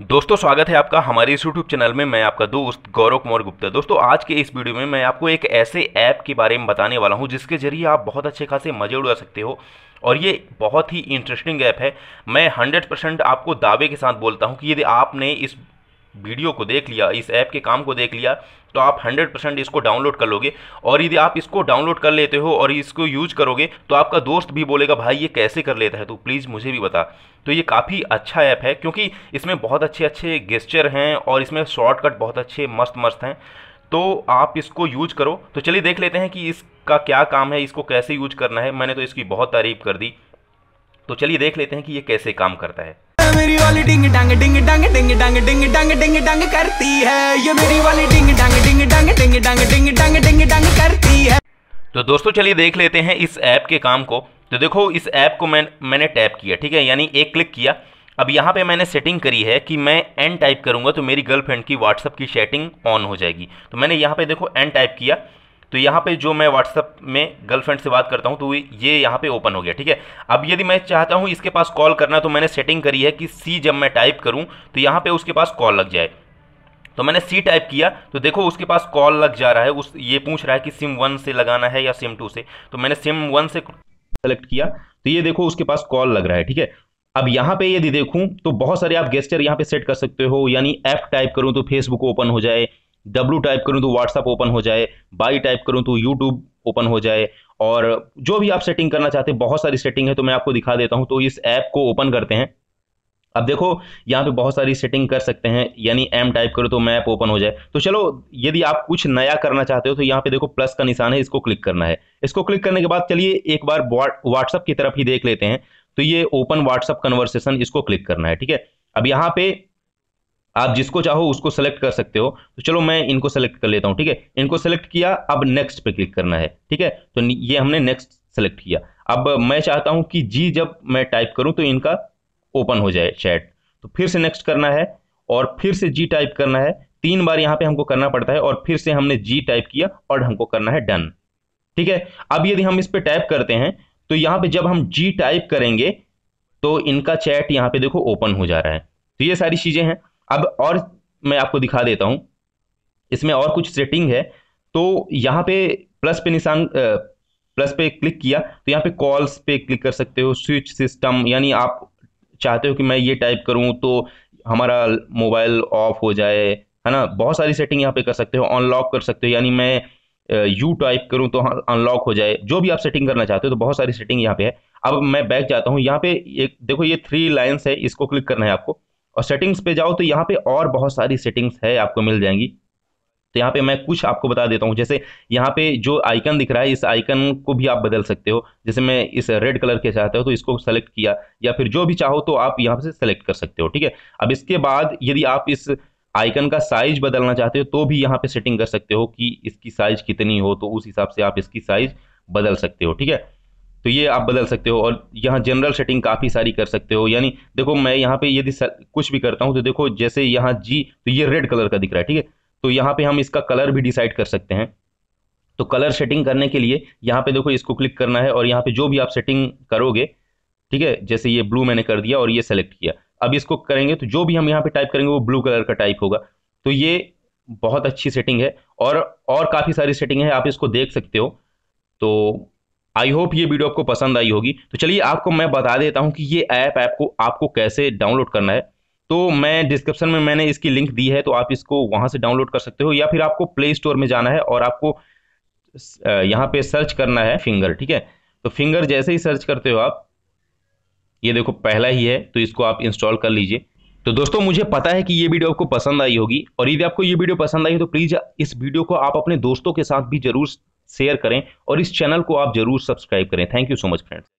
दोस्तों स्वागत है आपका हमारे इस यूट्यूब चैनल में मैं आपका दोस्त गौरव कुमार गुप्ता दोस्तों आज के इस वीडियो में मैं आपको एक ऐसे ऐप के बारे में बताने वाला हूं जिसके जरिए आप बहुत अच्छे खासे मज़े उड़ा सकते हो और ये बहुत ही इंटरेस्टिंग ऐप है मैं 100 परसेंट आपको दावे के साथ बोलता हूं कि यदि आपने इस वीडियो को देख लिया इस ऐप के काम को देख लिया तो आप 100 परसेंट इसको डाउनलोड कर लोगे और यदि आप इसको डाउनलोड कर लेते हो और इसको यूज करोगे तो आपका दोस्त भी बोलेगा भाई ये कैसे कर लेता है तो प्लीज़ मुझे भी बता तो ये काफ़ी अच्छा ऐप है क्योंकि इसमें बहुत अच्छे अच्छे गेस्चर हैं और इसमें शॉर्टकट बहुत अच्छे मस्त मस्त हैं तो आप इसको यूज करो तो चलिए देख लेते हैं कि इसका क्या काम है इसको कैसे यूज करना है मैंने तो इसकी बहुत तारीफ कर दी तो चलिए देख लेते हैं कि ये कैसे काम करता है मेरी वाली डिंग डंग डिंग डंग डिंग डंग डिंग डंग डिंग डंग करती है ये मेरी वाली डिंग डंग डिंग डंग डिंग डंग डिंग डंग डिंग डंग करती है तो दोस्तों चलिए देख लेते हैं इस ऐप के काम को तो देखो इस ऐप को मैं मैंने टैप किया ठीक है यानी एक क्लिक किया अब यहाँ पे मैंने सेटिंग करी है कि मैं एन टाइप करूँगा तो मेरी गर्लफ्रेंड की व्हाट्सअप की सेटिंग ऑन हो जाएगी तो मैंने यहाँ पे देखो एन टाइप किया तो यहाँ पे जो मैं व्हाट्सअप में गर्लफ्रेंड से बात करता हूँ तो ये यहाँ पे ओपन हो गया ठीक है अब यदि मैं चाहता हूँ इसके पास कॉल करना तो मैंने सेटिंग करी है कि सी जब मैं टाइप करूँ तो यहाँ पे उसके पास कॉल लग जाए तो मैंने सी टाइप किया तो देखो उसके पास कॉल लग जा रहा है उस ये पूछ रहा है कि सिम वन से लगाना है या सिम टू से तो मैंने सिम वन से सेलेक्ट किया तो ये देखो उसके पास कॉल लग रहा है ठीक है अब यहाँ पे यदि देखूँ तो बहुत सारे आप गेस्टर यहाँ पे सेट कर सकते हो यानी ऐप टाइप करूँ तो फेसबुक ओपन हो जाए डब्लू टाइप करूँ तो व्हाट्सअप ओपन हो जाए बाई टाइप करूँ तो यूट्यूब ओपन हो जाए और जो भी आप सेटिंग करना चाहते हैं बहुत सारी सेटिंग है तो मैं आपको दिखा देता हूँ तो इस ऐप को ओपन करते हैं अब देखो यहाँ पे बहुत सारी सेटिंग कर सकते हैं यानी एम टाइप करो तो मैप ओपन हो जाए तो चलो यदि आप कुछ नया करना चाहते हो तो यहाँ पे देखो प्लस का निशान है इसको क्लिक करना है इसको क्लिक करने के बाद चलिए एक बार व्हाट्सअप की तरफ ही देख लेते हैं तो ये ओपन व्हाट्सअप कन्वर्सेशन इसको क्लिक करना है ठीक है अब यहाँ पे आप जिसको चाहो उसको सेलेक्ट कर सकते हो तो चलो मैं इनको सेलेक्ट कर लेता हूं ठीक है इनको सेलेक्ट किया अब नेक्स्ट पे क्लिक करना है ठीक है तो ये हमने नेक्स्ट सेलेक्ट किया अब मैं चाहता हूं कि जी जब मैं टाइप करूं तो इनका ओपन हो जाए चैट तो फिर से नेक्स्ट करना है और फिर से जी टाइप करना है तीन बार यहां पे हमको करना पड़ता है और फिर से हमने जी टाइप किया और हमको करना है डन ठीक है अब यदि हम इस पर टाइप करते हैं तो यहां पे जब हम जी टाइप करेंगे तो इनका चैट यहाँ पे देखो ओपन हो जा रहा है तो ये सारी चीज़ें हैं अब और मैं आपको दिखा देता हूँ इसमें और कुछ सेटिंग है तो यहाँ पे प्लस पे निशान प्लस पे क्लिक किया तो यहाँ पे कॉल्स पे क्लिक कर सकते हो स्विच सिस्टम यानी आप चाहते हो कि मैं ये टाइप करूँ तो हमारा मोबाइल ऑफ हो जाए है ना बहुत सारी सेटिंग यहाँ पे कर सकते हो अनलॉक कर सकते हो यानी मैं यू टाइप करूँ तो अनलॉक हाँ, हो जाए जो भी आप सेटिंग करना चाहते हो तो बहुत सारी सेटिंग यहाँ पे है अब मैं बैक जाता हूँ यहाँ पे एक देखो ये थ्री लाइन्स है इसको क्लिक करना है आपको और सेटिंग्स पे जाओ तो यहाँ पे और बहुत सारी सेटिंग्स है आपको मिल जाएंगी तो यहाँ पे मैं कुछ आपको बता देता हूँ जैसे यहाँ पे जो आइकन दिख रहा है इस आइकन को भी आप बदल सकते हो जैसे मैं इस रेड कलर के चाहते हो तो इसको सेलेक्ट किया या फिर जो भी चाहो तो आप यहाँ से सेलेक्ट कर सकते हो ठीक है अब इसके बाद यदि आप इस आइकन का साइज बदलना चाहते हो तो भी यहाँ पे सेटिंग कर सकते हो कि इसकी साइज कितनी हो तो उस हिसाब से आप इसकी साइज बदल सकते हो ठीक है तो ये आप बदल सकते हो और यहाँ जनरल सेटिंग काफ़ी सारी कर सकते हो यानी देखो मैं यहाँ पे यदि कुछ भी करता हूँ तो देखो जैसे यहाँ जी तो ये रेड कलर का दिख रहा है ठीक है तो यहाँ पे हम इसका कलर भी डिसाइड कर सकते हैं तो कलर सेटिंग करने के लिए यहाँ पे देखो इसको क्लिक करना है और यहाँ पे जो भी आप सेटिंग करोगे ठीक है जैसे ये ब्लू मैंने कर दिया और ये सेलेक्ट किया अब इसको करेंगे तो जो भी हम यहाँ पे टाइप करेंगे वो ब्लू कलर का टाइप होगा तो ये बहुत अच्छी सेटिंग है और और काफ़ी सारी सेटिंग है आप इसको देख सकते हो तो आई होप ये वीडियो आपको पसंद आई होगी तो चलिए आपको मैं बता देता हूँ कि ये ऐप आपको आपको कैसे डाउनलोड करना है तो मैं डिस्क्रिप्शन में मैंने इसकी लिंक दी है तो आप इसको वहाँ से डाउनलोड कर सकते हो या फिर आपको प्ले स्टोर में जाना है और आपको यहाँ पे सर्च करना है फिंगर ठीक है तो फिंगर जैसे ही सर्च करते हो आप ये देखो पहला ही है तो इसको आप इंस्टॉल कर लीजिए तो दोस्तों मुझे पता है कि ये वीडियो आपको पसंद आई होगी और यदि आपको ये वीडियो पसंद आई तो प्लीज़ इस वीडियो को आप अपने दोस्तों के साथ भी जरूर शेयर करें और इस चैनल को आप जरूर सब्सक्राइब करें thank you so much friends